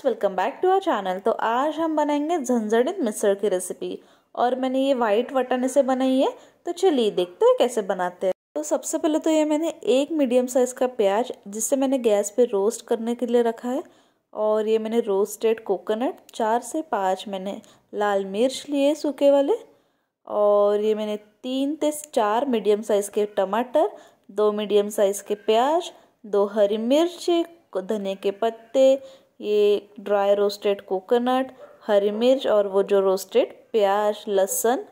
friends welcome back to our channel तो आज हम बनाएंगे झंझड़ित मिस्र की रेसिपी और मैंने ये वाइट वटन से बनाई है तो चलिए देखते हैं कैसे बनाते हैं तो सबसे पहले तो ये मैंने एक मीडियम साइज़ का प्याज जिसे मैंने गैस पे रोस्ट करने के लिए रखा है और ये मैंने रोस्टेड कोकोनट चार से पाँच मैंने लाल मिर्च लिए सूखे वाले और ये मैंने तीन से चार मीडियम साइज़ के टमाटर दो मीडियम साइज़ के प्याज दो हरी मिर्च धनिया के पत्ते ये ड्राई रोस्टेड कोकोनट हरी मिर्च और वो जो रोस्टेड प्याज लहसन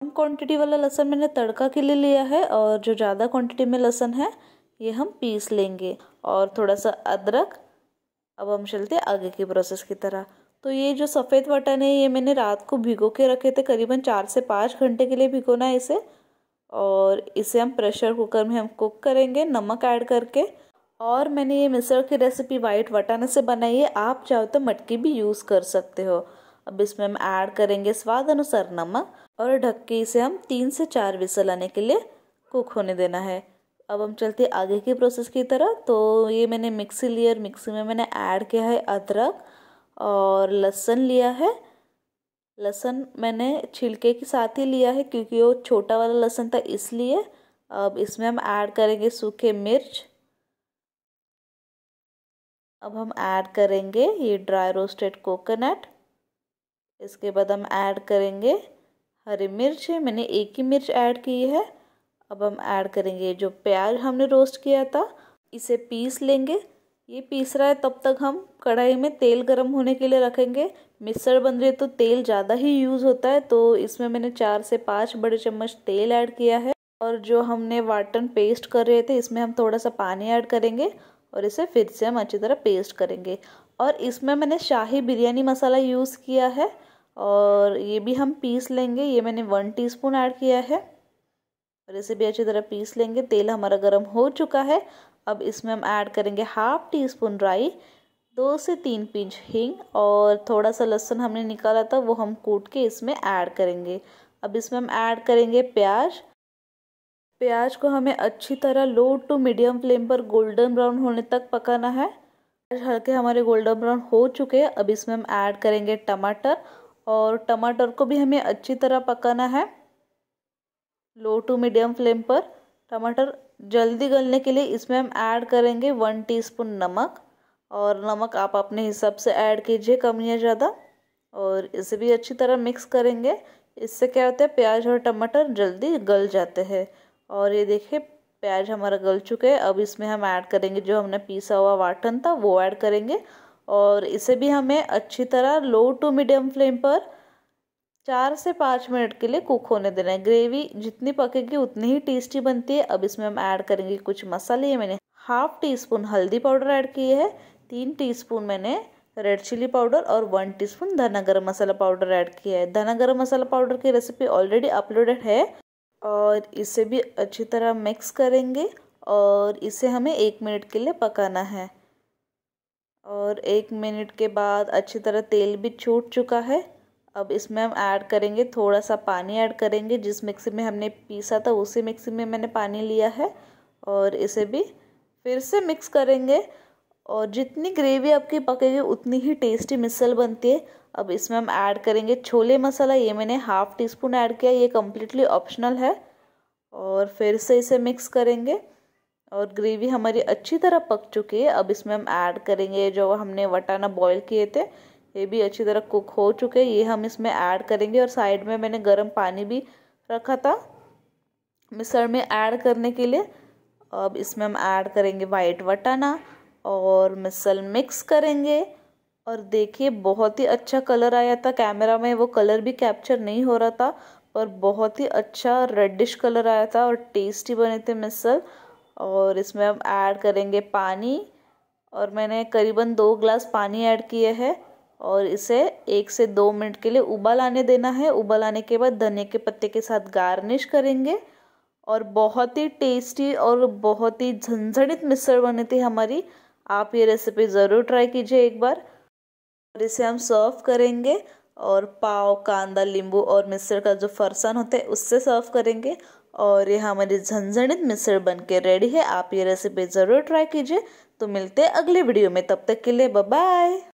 कम क्वांटिटी वाला लहसन मैंने तड़का के लिए लिया है और जो ज़्यादा क्वांटिटी में लहसन है ये हम पीस लेंगे और थोड़ा सा अदरक अब हम चलते आगे की प्रोसेस की तरह तो ये जो सफ़ेद वटन है ये मैंने रात को भिगो के रखे थे करीबन चार से पाँच घंटे के लिए भिगोना है इसे और इसे हम प्रेशर कुकर में हम कुक करेंगे नमक ऐड करके और मैंने ये मिसर की रेसिपी वाइट वटाने से बनाई है आप चाहो तो मटकी भी यूज़ कर सकते हो अब इसमें हम ऐड करेंगे स्वाद अनुसार नमक और ढक के इसे हम तीन से चार विसल आने के लिए कुक होने देना है अब हम चलते हैं आगे की प्रोसेस की तरह तो ये मैंने मिक्सी ली और मिक्सी में मैंने ऐड किया है अदरक और लहसन लिया है लहसुन मैंने छिलके के साथ ही लिया है क्योंकि वो छोटा वाला लहसन था इसलिए अब इसमें हम ऐड करेंगे सूखे मिर्च अब हम ऐड करेंगे ये ड्राई रोस्टेड कोकोनट इसके बाद हम ऐड करेंगे हरी मिर्च मैंने एक ही मिर्च ऐड की है अब हम ऐड करेंगे जो प्याज हमने रोस्ट किया था इसे पीस लेंगे ये पीस रहा है तब तक हम कढ़ाई में तेल गरम होने के लिए रखेंगे मिक्सर बन रही है तो तेल ज़्यादा ही यूज़ होता है तो इसमें मैंने चार से पाँच बड़े चम्मच तेल ऐड किया है और जो हमने वाटन पेस्ट कर रहे थे इसमें हम थोड़ा सा पानी ऐड करेंगे और इसे फिर से हम अच्छी तरह पेस्ट करेंगे और इसमें मैंने शाही बिरयानी मसाला यूज़ किया है और ये भी हम पीस लेंगे ये मैंने वन टीस्पून ऐड किया है और इसे भी अच्छी तरह पीस लेंगे तेल हमारा गर्म हो चुका है अब इसमें हम ऐड करेंगे हाफ टी स्पून राई दो से तीन पिंच हींग और थोड़ा सा लहसुन हमने निकाला था वो हम कूट के इसमें ऐड करेंगे अब इसमें हम ऐड करेंगे प्याज प्याज को हमें अच्छी तरह लो टू मीडियम फ्लेम पर गोल्डन ब्राउन होने तक पकाना है प्याज हल्के हमारे गोल्डन ब्राउन हो चुके हैं अब इसमें हम ऐड करेंगे टमाटर और टमाटर को भी हमें अच्छी तरह पकाना है लो टू मीडियम फ्लेम पर टमाटर जल्दी गलने के लिए इसमें हम ऐड करेंगे वन टीस्पून नमक और नमक आप अपने हिसाब से ऐड कीजिए कम या ज़्यादा और इसे भी अच्छी तरह मिक्स करेंगे इससे क्या होता है प्याज और टमाटर जल्दी गल जाते हैं और ये देखिए प्याज हमारा गल चुका है अब इसमें हम ऐड करेंगे जो हमने पीसा हुआ वाटन था वो ऐड करेंगे और इसे भी हमें अच्छी तरह लो टू मीडियम फ्लेम पर चार से पाँच मिनट के लिए कुक होने देना है ग्रेवी जितनी पकेगी उतनी ही टेस्टी बनती है अब इसमें हम ऐड करेंगे कुछ मसाले ये मैंने हाफ टी स्पून हल्दी पाउडर ऐड किए है तीन टी स्पून मैंने रेड चिली पाउडर और वन टी स्पून धना गर्म मसाला पाउडर ऐड किया है धना गर्म मसाला पाउडर की रेसिपी ऑलरेडी अपलोडेड है और इसे भी अच्छी तरह मिक्स करेंगे और इसे हमें एक मिनट के लिए पकाना है और एक मिनट के बाद अच्छी तरह तेल भी छूट चुका है अब इसमें हम ऐड करेंगे थोड़ा सा पानी ऐड करेंगे जिस मिक्सी में हमने पीसा था उसी मिक्सी में मैंने पानी लिया है और इसे भी फिर से मिक्स करेंगे और जितनी ग्रेवी आपकी पकेगी उतनी ही टेस्टी मिसल बनती है अब इसमें हम ऐड करेंगे छोले मसाला ये मैंने हाफ़ टी स्पून ऐड किया ये कम्प्लीटली ऑप्शनल है और फिर से इसे मिक्स करेंगे और ग्रेवी हमारी अच्छी तरह पक चुकी है अब इसमें हम ऐड करेंगे जो हमने वटाना बॉईल किए थे ये भी अच्छी तरह कुक हो चुके ये हम इसमें ऐड करेंगे और साइड में मैंने गर्म पानी भी रखा था मिसल में ऐड करने के लिए अब इसमें हम ऐड करेंगे वाइट वटाना और मिसल मिक्स करेंगे और देखिए बहुत ही अच्छा कलर आया था कैमरा में वो कलर भी कैप्चर नहीं हो रहा था पर बहुत ही अच्छा रेडिश कलर आया था और टेस्टी बने थे मिसल और इसमें हम ऐड करेंगे पानी और मैंने करीबन दो ग्लास पानी ऐड किए हैं और इसे एक से दो मिनट के लिए उबाल आने देना है उबाल आने के बाद धनिया के पत्ते के साथ गार्निश करेंगे और बहुत ही टेस्टी और बहुत ही झंझटित मिसल बनी थी हमारी आप ये रेसिपी ज़रूर ट्राई कीजिए एक बार और इसे हम सर्व करेंगे और पाव कांदा नींबू और मिस्र का जो फरसान होता है उससे सर्व करेंगे और ये हमारी झंझणित मिस्र बन के रेडी है आप ये रेसिपी ज़रूर ट्राई कीजिए तो मिलते हैं अगले वीडियो में तब तक के लिए बाय